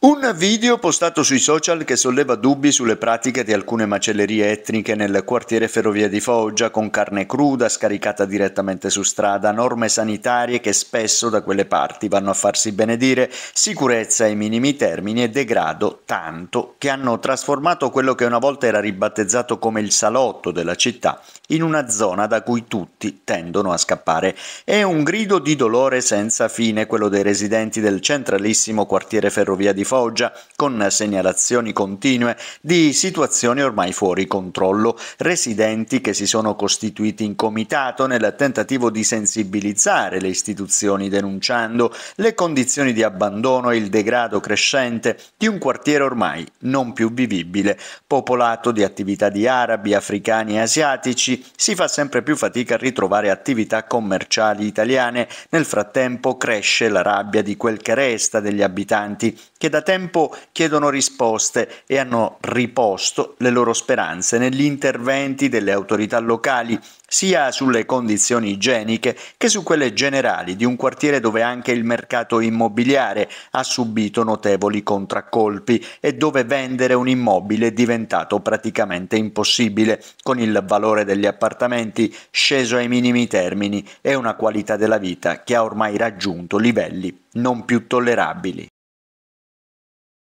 Un video postato sui social che solleva dubbi sulle pratiche di alcune macellerie etniche nel quartiere Ferrovia di Foggia, con carne cruda scaricata direttamente su strada, norme sanitarie che spesso da quelle parti vanno a farsi benedire, sicurezza ai minimi termini e degrado tanto che hanno trasformato quello che una volta era ribattezzato come il salotto della città in una zona da cui tutti tendono a scappare. È un grido di dolore senza fine quello dei residenti del centralissimo quartiere Ferrovia di Foggia Foggia, con segnalazioni continue di situazioni ormai fuori controllo, residenti che si sono costituiti in comitato nel tentativo di sensibilizzare le istituzioni denunciando le condizioni di abbandono e il degrado crescente di un quartiere ormai non più vivibile, popolato di attività di arabi, africani e asiatici, si fa sempre più fatica a ritrovare attività commerciali italiane. Nel frattempo cresce la rabbia di quel che resta degli abitanti che da da tempo chiedono risposte e hanno riposto le loro speranze negli interventi delle autorità locali, sia sulle condizioni igieniche che su quelle generali di un quartiere dove anche il mercato immobiliare ha subito notevoli contraccolpi e dove vendere un immobile è diventato praticamente impossibile, con il valore degli appartamenti sceso ai minimi termini e una qualità della vita che ha ormai raggiunto livelli non più tollerabili.